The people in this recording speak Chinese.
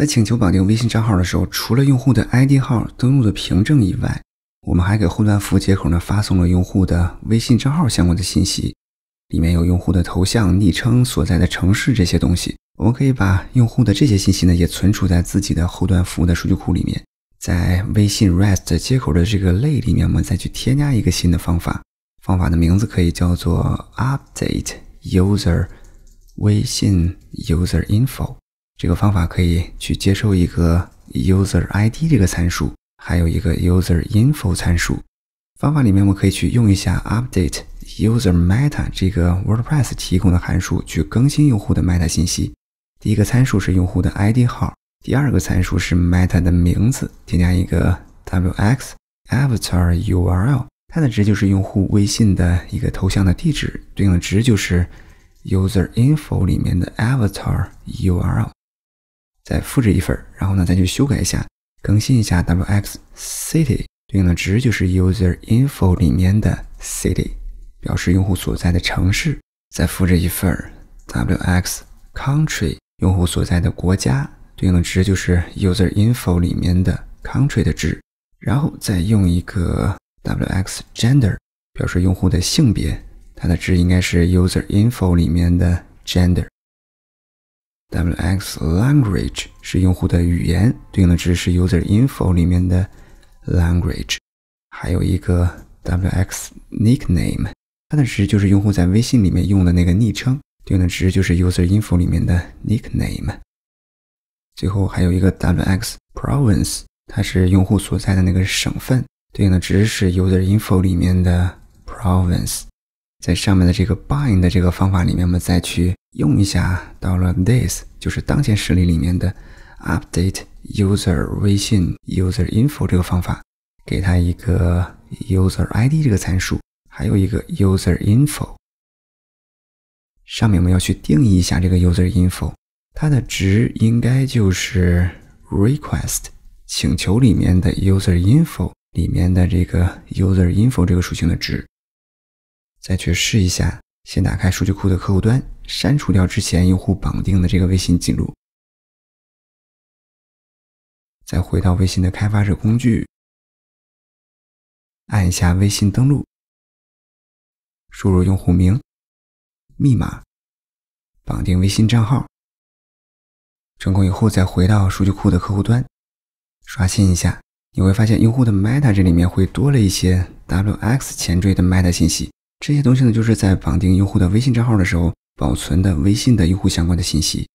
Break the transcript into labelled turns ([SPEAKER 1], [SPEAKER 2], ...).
[SPEAKER 1] 在请求绑定微信账号的时候，除了用户的 ID 号登录的凭证以外，我们还给后端服务接口呢发送了用户的微信账号相关的信息，里面有用户的头像、昵称、所在的城市这些东西。我们可以把用户的这些信息呢也存储在自己的后端服务的数据库里面。在微信 REST 接口的这个类里面，我们再去添加一个新的方法，方法的名字可以叫做 UpdateUser 微信 UserInfo。这个方法可以去接受一个 user ID 这个参数，还有一个 user info 参数。方法里面我们可以去用一下 update user meta 这个 WordPress 提供的函数去更新用户的 meta 信息。第一个参数是用户的 ID 号，第二个参数是 meta 的名字，添加一个 wx avatar URL，它的值就是用户微信的一个头像的地址，对应的值就是 user info 里面的 avatar URL。再复制一份儿，然后呢，再去修改一下，更新一下 wx city 对应的值就是 user info 里面的 city，表示用户所在的城市。再复制一份 wx country 用户所在的国家对应的值就是 user info 里面的 country 的值。然后再用一个 wx gender 表示用户的性别，它的值应该是 user info 里面的 gender。wx language 是用户的语言对应的值是 user info 里面的 language，还有一个 wx nickname，它的值就是用户在微信里面用的那个昵称对应的值就是 user info 里面的 nickname，最后还有一个 wx province，它是用户所在的那个省份对应的值是 user info 里面的 province。在上面的这个 bind 的这个方法里面，我们再去用一下。到了 this，就是当前实例里面的 update user 微信 user info 这个方法，给它一个 user id 这个参数，还有一个 user info。上面我们要去定义一下这个 user info，它的值应该就是 request 请求里面的 user info 里面的这个 user info 这个属性的值。再去试一下，先打开数据库的客户端，删除掉之前用户绑定的这个微信记录，再回到微信的开发者工具，按一下微信登录，输入用户名、密码，绑定微信账号，成功以后再回到数据库的客户端，刷新一下，你会发现用户的 meta 这里面会多了一些 wx 前缀的 meta 信息。这些东西呢，就是在绑定用户的微信账号的时候保存的微信的用户相关的信息。